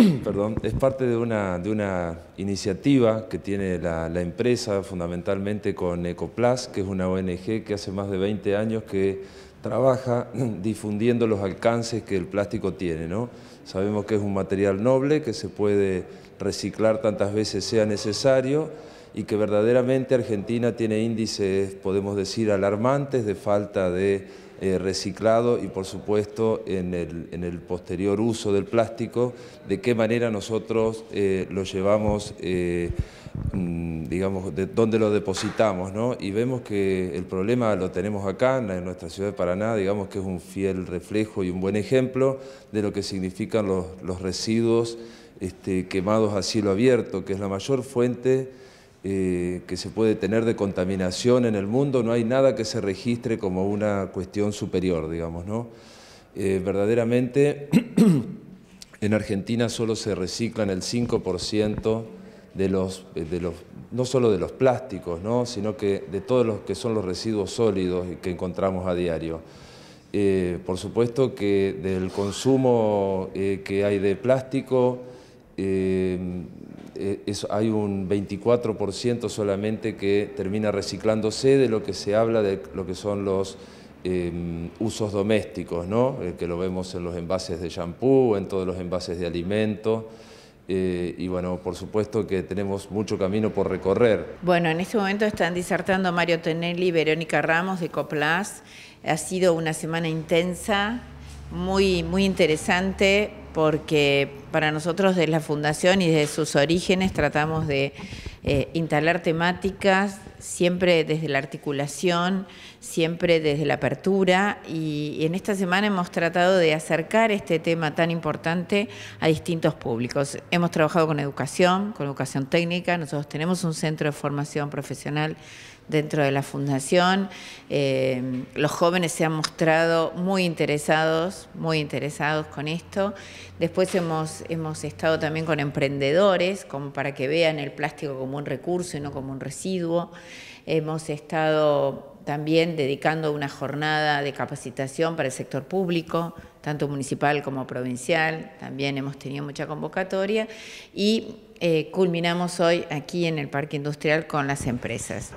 perdón, es parte de una, de una iniciativa que tiene la, empresa fundamentalmente con Ecoplas, que es una ONG que hace más de 20 años que trabaja difundiendo los alcances que el plástico tiene. Sabemos que es un material noble, que se puede reciclar tantas veces sea necesario y que verdaderamente Argentina tiene índices, podemos decir, alarmantes de falta de eh, reciclado y por supuesto en el, en el, posterior uso del plástico, de qué manera nosotros eh, lo llevamos, eh, mm, digamos, de dónde lo depositamos, ¿no? Y vemos que el problema lo tenemos acá, en nuestra ciudad de Paraná, digamos que es un fiel reflejo y un buen ejemplo de lo que significan los, residuos este, quemados a cielo abierto, que es la mayor fuente eh, que se puede tener de contaminación en el mundo, no hay nada que se registre como una cuestión superior, digamos, ¿no? Eh, verdaderamente, en Argentina solo se reciclan el 5% de los, eh, de los, no solo de los plásticos, ¿no? sino que de todos los que son los residuos sólidos que encontramos a diario. por supuesto que del consumo que hay de plástico, eh, hay un 24% solamente que termina reciclándose de lo que se habla de lo que son los em, usos domésticos, eh, que lo vemos en los envases de shampoo, en todos los envases de alimentos. Eh, y bueno, por supuesto que tenemos mucho camino por recorrer. Bueno, en este momento están disertando Mario Tenelli y Verónica Ramos de Coplas. Ha sido una semana intensa, muy, muy interesante, porque para nosotros desde la Fundación y desde sus orígenes tratamos de eh, instalar temáticas siempre desde la articulación, siempre desde la apertura y en esta semana hemos tratado de acercar este tema tan importante a distintos públicos. Hemos trabajado con educación, con educación técnica, nosotros tenemos un centro de formación profesional dentro de la fundación. Eh, los jóvenes se han mostrado muy interesados, muy interesados con esto. Después hemos, estado también con emprendedores, como para que vean el plástico como un recurso y no como un residuo. Hemos estado también dedicando una jornada de capacitación para el sector público, tanto municipal como provincial. También hemos tenido mucha convocatoria y eh, culminamos hoy aquí en el Parque Industrial con las empresas.